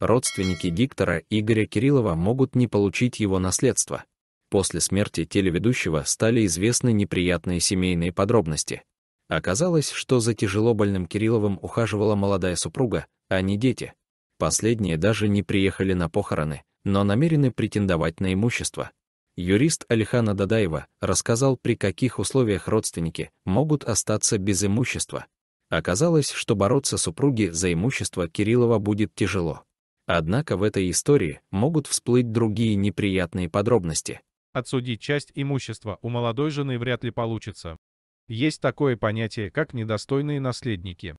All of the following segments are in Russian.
родственники диктора Игоря Кириллова могут не получить его наследство. После смерти телеведущего стали известны неприятные семейные подробности. Оказалось, что за тяжело больным Кирилловым ухаживала молодая супруга, а не дети. Последние даже не приехали на похороны, но намерены претендовать на имущество. Юрист Алихана Дадаева рассказал, при каких условиях родственники могут остаться без имущества. Оказалось, что бороться супруги за имущество Кириллова будет тяжело. Однако в этой истории могут всплыть другие неприятные подробности. Отсудить часть имущества у молодой жены вряд ли получится. Есть такое понятие, как недостойные наследники.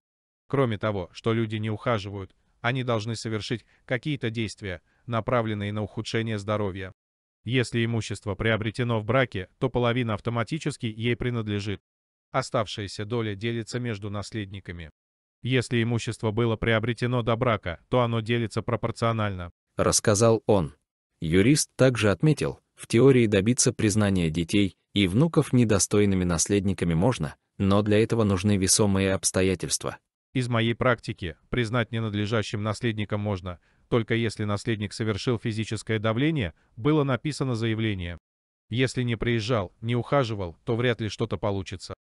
Кроме того, что люди не ухаживают, они должны совершить какие-то действия, направленные на ухудшение здоровья. Если имущество приобретено в браке, то половина автоматически ей принадлежит. Оставшаяся доля делится между наследниками. Если имущество было приобретено до брака, то оно делится пропорционально. Рассказал он. Юрист также отметил, в теории добиться признания детей и внуков недостойными наследниками можно, но для этого нужны весомые обстоятельства. Из моей практики признать ненадлежащим наследником можно, только если наследник совершил физическое давление, было написано заявление. Если не приезжал, не ухаживал, то вряд ли что-то получится.